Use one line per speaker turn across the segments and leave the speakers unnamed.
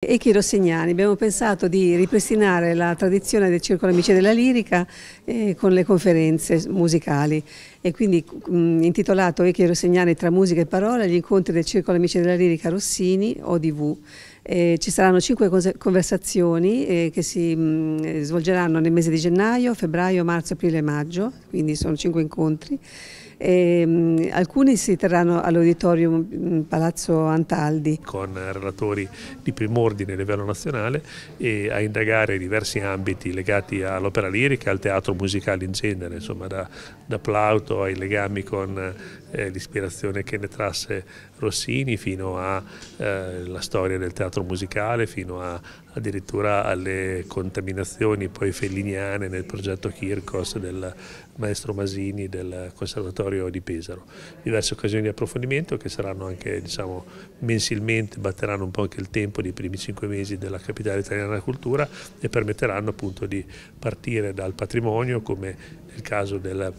Echi Rossignani, abbiamo pensato di ripristinare la tradizione del Circolo Amici della Lirica eh, con le conferenze musicali e quindi mh, mm, intitolato Echi Rossignani tra musica e parole, gli incontri del Circolo Amici della Lirica Rossini ODV. Eh, ci saranno cinque conversazioni eh, che si mh, mm, svolgeranno nel mese di gennaio, febbraio, marzo, aprile e maggio, quindi sono cinque incontri e, ehm, alcuni si terranno all'auditorium mm, Palazzo Antaldi.
Con relatori di prim'ordine a livello nazionale e a indagare diversi ambiti legati all'opera lirica, al teatro musicale in genere, insomma da, da Plauto ai legami con eh, l'ispirazione che ne trasse Rossini fino alla eh, storia del teatro musicale, fino a, addirittura alle contaminazioni poi felliniane nel progetto Kirkos del maestro Masini del Conservatorio Vittorio di Pesaro. Diverse occasioni di approfondimento che saranno anche diciamo, mensilmente, batteranno un po' anche il tempo dei primi cinque mesi della capitale italiana della cultura e permetteranno appunto di partire dal patrimonio come nel caso del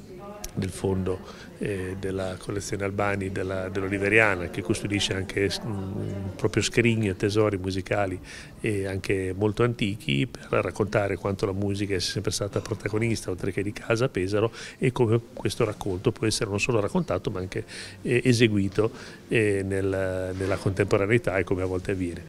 del fondo eh, della collezione Albani della, dell'Oliveriana che custodisce anche mm, proprio scrigni e tesori musicali eh, anche molto antichi per raccontare quanto la musica sia sempre stata protagonista oltre che di casa a Pesaro e come questo racconto può essere non solo raccontato ma anche eh, eseguito eh, nel, nella contemporaneità e come a volte avviene.